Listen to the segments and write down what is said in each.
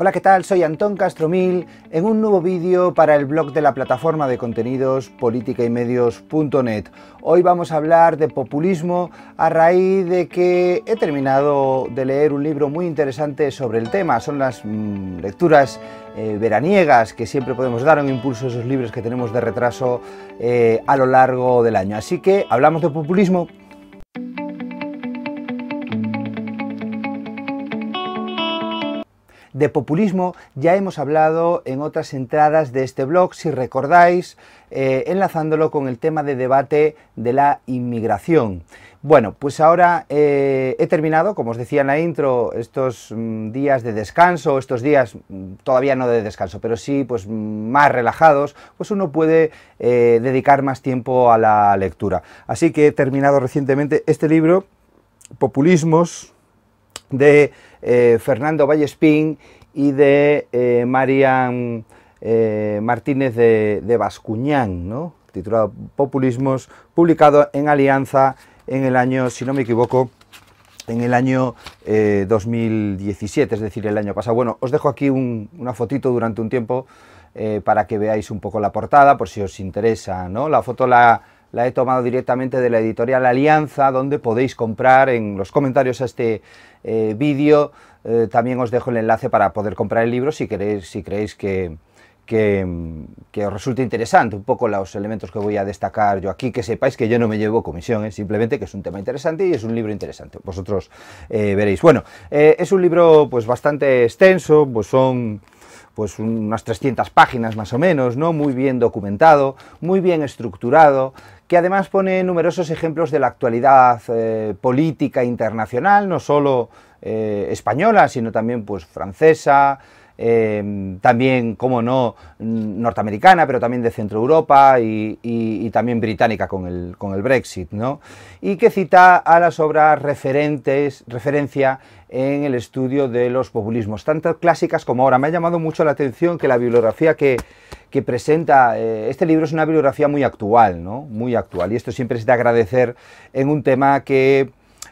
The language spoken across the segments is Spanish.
Hola, ¿qué tal? Soy Antón Castromil en un nuevo vídeo para el blog de la plataforma de contenidos política y medios.net. Hoy vamos a hablar de populismo a raíz de que he terminado de leer un libro muy interesante sobre el tema. Son las mm, lecturas eh, veraniegas que siempre podemos dar un impulso a esos libros que tenemos de retraso eh, a lo largo del año. Así que hablamos de populismo De populismo ya hemos hablado en otras entradas de este blog, si recordáis, eh, enlazándolo con el tema de debate de la inmigración. Bueno, pues ahora eh, he terminado, como os decía en la intro, estos mm, días de descanso, estos días mm, todavía no de descanso, pero sí pues mm, más relajados, pues uno puede eh, dedicar más tiempo a la lectura. Así que he terminado recientemente este libro, Populismos, de eh, Fernando Vallespín y de eh, Marian eh, Martínez de, Bascuñán, ¿no? titulado Populismos, publicado en Alianza en el año, si no me equivoco, en el año 2017, es decir, el año pasado. Bueno, os dejo aquí un, una fotito durante un tiempo para que veáis un poco la portada, por si os interesa, ¿no? La foto la la he tomado directamente de la editorial Alianza, donde podéis comprar en los comentarios a este eh, vídeo. Eh, también os dejo el enlace para poder comprar el libro si queréis, si creéis que, que, os resulte interesante un poco los elementos que voy a destacar yo aquí, que sepáis que yo no me llevo comisión, ¿eh? simplemente que es un tema interesante y es un libro interesante, vosotros veréis. Bueno, es un libro pues bastante extenso, pues son pues unas 300 páginas más o menos, ¿no? Muy bien documentado, muy bien estructurado, que además pone numerosos ejemplos de la actualidad eh, política internacional, no solo eh, española, sino también pues francesa, Em, también, como no, norteamericana, pero también de Centro Europa y, también británica con el, con el, Brexit, ¿no? Y que cita a las obras referentes, referencia en el estudio de los populismos, tanto clásicas como ahora. Me ha llamado mucho la atención que la bibliografía que, presenta eh, este libro es una bibliografía muy actual, ¿no? Muy actual. Y esto siempre es de agradecer en un tema que,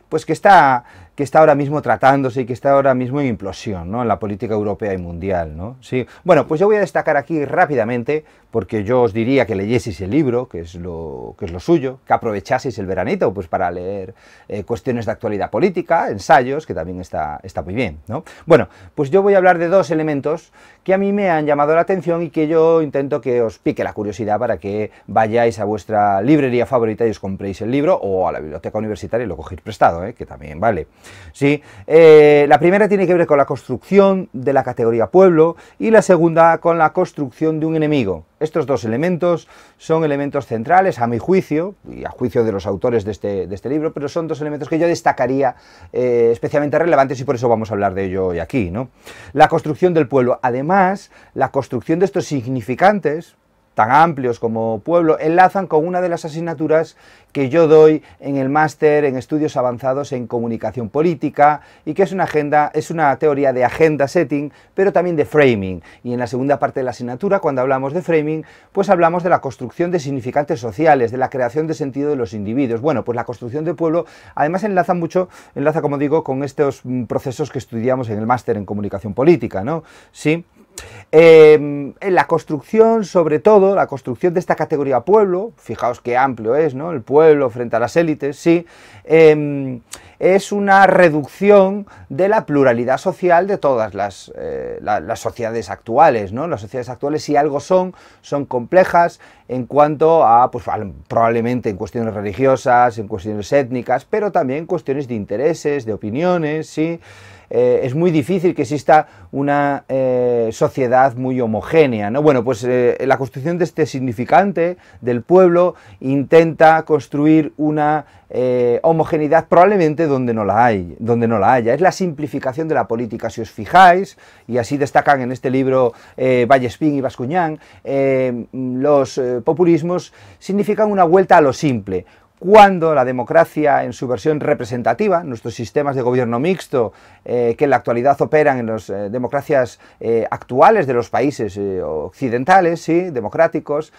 pues que está que está ahora mismo tratándose y que está ahora mismo en implosión ¿no? en la política europea y mundial. ¿no? Sí. Bueno, pues yo voy a destacar aquí rápidamente, porque yo os diría que leyeseis el libro, que es lo, que es lo suyo, que aprovechaseis el veranito pues, para leer eh, cuestiones de actualidad política, ensayos, que también está, está muy bien. ¿no? Bueno, pues yo voy a hablar de dos elementos que a mí me han llamado la atención y que yo intento que os pique la curiosidad para que vayáis a vuestra librería favorita y os compréis el libro o a la biblioteca universitaria y lo cogéis prestado, ¿eh? que también vale. ¿sí? Eh, la primera tiene que ver con la construcción de la categoría pueblo y la segunda con la construcción de un enemigo. Estos dos elementos son elementos centrales a mi juicio y a juicio de los autores de este, este libro, pero son dos elementos que yo destacaría eh, especialmente relevantes y por eso vamos a hablar de ello hoy aquí. La construcción del pueblo, además, la construcción de estos significantes, tan amplios como pueblo, enlazan con una de las asignaturas que yo doy en el máster en estudios avanzados en comunicación política y que es una agenda, es una teoría de agenda setting, pero también de framing. Y en la segunda parte de la asignatura, cuando hablamos de framing, pues hablamos de la construcción de significantes sociales, de la creación de sentido de los individuos. Bueno, pues la construcción de pueblo además enlaza mucho, enlaza como digo, con estos mm, procesos que estudiamos en el máster en comunicación política, ¿no? Sí. Em, en la construcción, sobre todo, la construcción de esta categoría pueblo, fijaos qué amplio es, ¿no? El pueblo frente a las élites, sí, em, es una reducción de la pluralidad social de todas eh, las, sociedades actuales, ¿no? Las sociedades actuales, si algo son, son complejas en cuanto a, pues probablemente en cuestiones religiosas, en cuestiones étnicas, pero también cuestiones de intereses, de opiniones, sí. Eh, es muy difícil que exista una eh, sociedad muy homogénea. ¿no? Bueno, pues eh, la construcción de este significante del pueblo intenta construir una homogeneidad probablemente donde no, la hay, donde no la haya. Es la simplificación de la política, si os fijáis, y así destacan en este libro Vallespín y Bascuñán, los populismos significan una vuelta a lo simple, cuando la democracia en su versión representativa, nuestros sistemas de gobierno mixto eh, que en la actualidad operan en las eh, democracias eh, actuales de los países occidentales, sí, democráticos,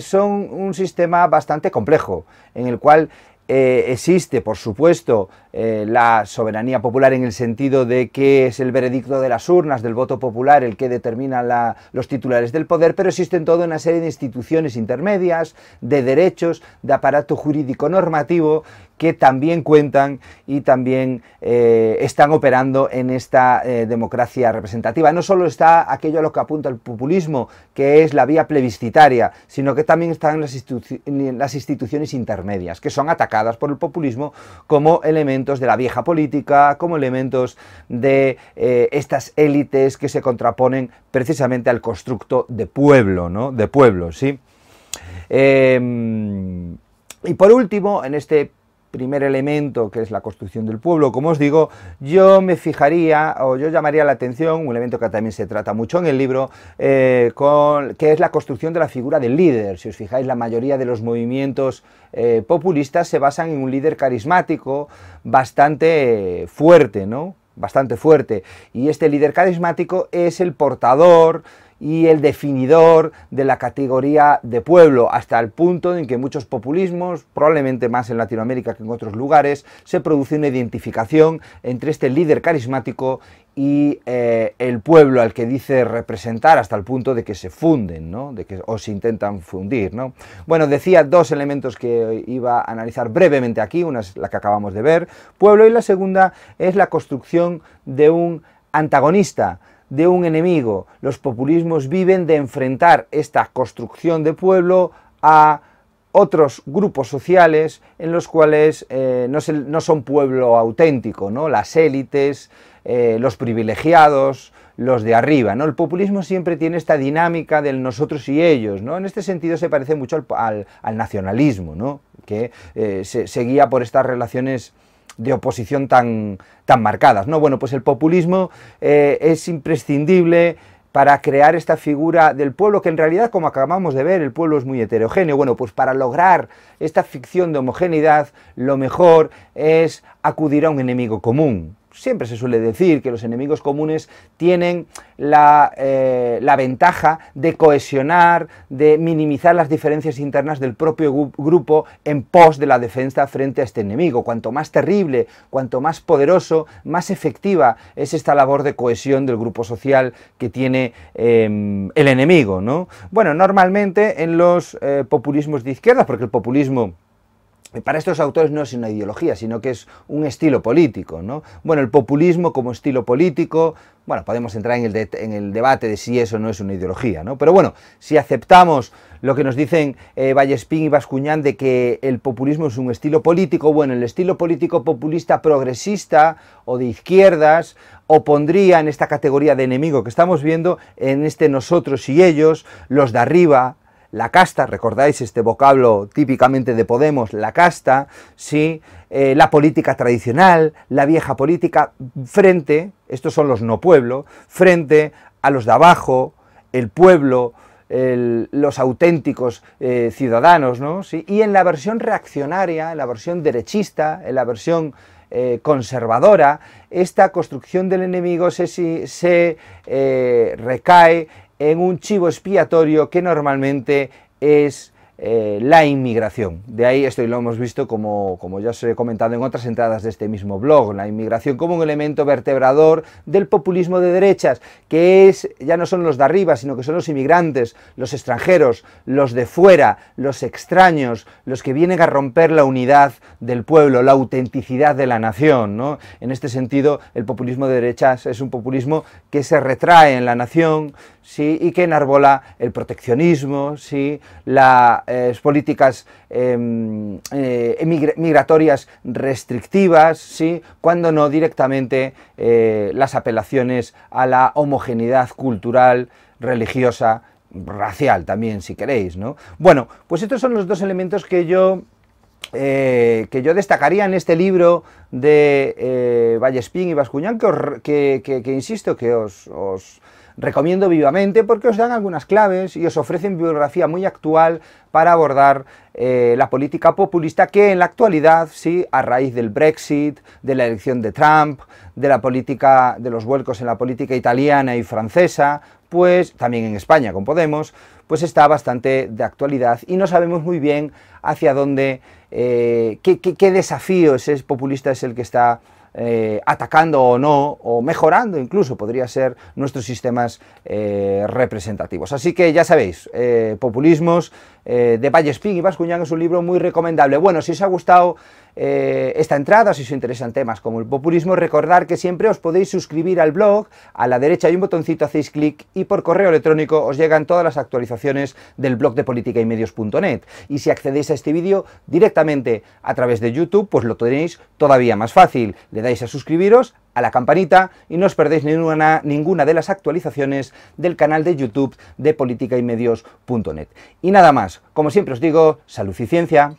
son un sistema bastante complejo, en el cual eh, existe, por supuesto, eh, la soberanía popular en el sentido de que es el veredicto de las urnas, del voto popular, el que determina los titulares del poder, pero existen toda una serie de instituciones intermedias, de derechos, de aparato jurídico normativo que también cuentan y también eh, están operando en esta eh, democracia representativa. No solo está aquello a lo que apunta el populismo, que es la vía plebiscitaria, sino que también están las, instituciones intermedias, que son atacadas por el populismo como elementos de la vieja política, como elementos de eh, estas élites que se contraponen precisamente al constructo de pueblo, ¿no? De pueblo, ¿sí? Em, y por último, en este primer elemento que es la construcción del pueblo, como os digo, yo me fijaría o yo llamaría la atención, un elemento que también se trata mucho en el libro, eh, que es la construcción de la figura del líder. Si os fijáis, la mayoría de los movimientos eh, populistas se basan en un líder carismático bastante fuerte, ¿no? Bastante fuerte. Y este líder carismático es el portador, y el definidor de la categoría de pueblo, hasta el punto en que muchos populismos, probablemente más en Latinoamérica que en otros lugares, se produce una identificación entre este líder carismático y eh, el pueblo al que dice representar hasta el punto de que se funden, ¿no? de que, o se intentan fundir. Bueno, decía dos elementos que iba a analizar brevemente aquí, una es la que acabamos de ver, pueblo, y la segunda es la construcción de un antagonista, de un enemigo. Los populismos viven de enfrentar esta construcción de pueblo a otros grupos sociales en los cuales eh, no, son pueblo auténtico, ¿no? las élites, eh, los privilegiados, los de arriba. ¿no? El populismo siempre tiene esta dinámica del nosotros y ellos. ¿no? En este sentido se parece mucho al, al, nacionalismo, ¿no? que eh, se guía por estas relaciones de oposición tan, tan marcadas. ¿no? Bueno, pues el populismo eh, es imprescindible para crear esta figura del pueblo, que en realidad, como acabamos de ver, el pueblo es muy heterogéneo. Bueno, pues para lograr esta ficción de homogeneidad, lo mejor es acudir a un enemigo común siempre se suele decir que los enemigos comunes tienen eh, la, ventaja de cohesionar, de minimizar las diferencias internas del propio grupo en pos de la defensa frente a este enemigo. Cuanto más terrible, cuanto más poderoso, más efectiva es esta labor de cohesión del grupo social que tiene em, el enemigo. Bueno, normalmente en los eh, populismos de izquierda, porque el populismo para estos autores no es una ideología, sino que es un estilo político. ¿no? Bueno, el populismo como estilo político, bueno, podemos entrar en el, en el debate de si eso no es una ideología, ¿no? Pero bueno, si aceptamos lo que nos dicen eh, Vallespín y Bascuñán de que el populismo es un estilo político, bueno, el estilo político populista progresista o de izquierdas o en esta categoría de enemigo que estamos viendo, en este nosotros y ellos, los de arriba, la casta, recordáis este vocablo típicamente de Podemos, la casta, ¿sí? Eh, la política tradicional, la vieja política, frente, estos son los no pueblo, frente a los de abajo, el pueblo, los auténticos eh, ciudadanos, Y en la versión reaccionaria, en la versión derechista, en la versión eh, conservadora, esta construcción del enemigo se, se recae en un chivo expiatorio que normalmente es eh, la inmigración. De ahí esto y lo hemos visto como, como ya os he comentado en otras entradas de este mismo blog, la inmigración como un elemento vertebrador del populismo de derechas, que es ya no son los de arriba, sino que son los inmigrantes, los extranjeros, los de fuera, los extraños, los que vienen a romper la unidad del pueblo, la autenticidad de la nación. En este sentido, el populismo de derechas es un populismo que se retrae en la nación, y que enarbola el proteccionismo, ¿sí? las eh, políticas em, eh, migratorias restrictivas, ¿sí? cuando no directamente eh, las apelaciones a la homogeneidad cultural, religiosa, racial también, si queréis. ¿no? Bueno, pues estos son los dos elementos que yo que yo destacaría en este libro de Vallespín y Bascuñán, que, insisto que os recomiendo vivamente porque os dan algunas claves y os ofrecen biografía muy actual para abordar eh, la política populista que en la actualidad, sí, a raíz del Brexit, de la elección de Trump, de la política, de los vuelcos en la política italiana y francesa, pues también en España con Podemos, pues está bastante de actualidad y no sabemos muy bien hacia dónde, eh, qué, desafíos qué desafío ese populista es el que está eh, atacando o no, o mejorando incluso, podría ser nuestros sistemas eh, representativos. Así que ya sabéis, eh, populismos eh, de de Spig y Bascuñán es un libro muy recomendable. Bueno, si os ha gustado eh, esta entrada, si os interesan temas como el populismo, recordar que siempre os podéis suscribir al blog, a la derecha hay un botoncito, hacéis clic y por correo electrónico os llegan todas las actualizaciones del blog de política y medios.net. Y si accedéis a este vídeo directamente a través de YouTube, pues lo tenéis todavía más fácil. Le dais a suscribiros, a la campanita y no os perdéis ninguna, ninguna de las actualizaciones del canal de YouTube de política y medios.net. Y nada más, como siempre os digo, salud y ciencia.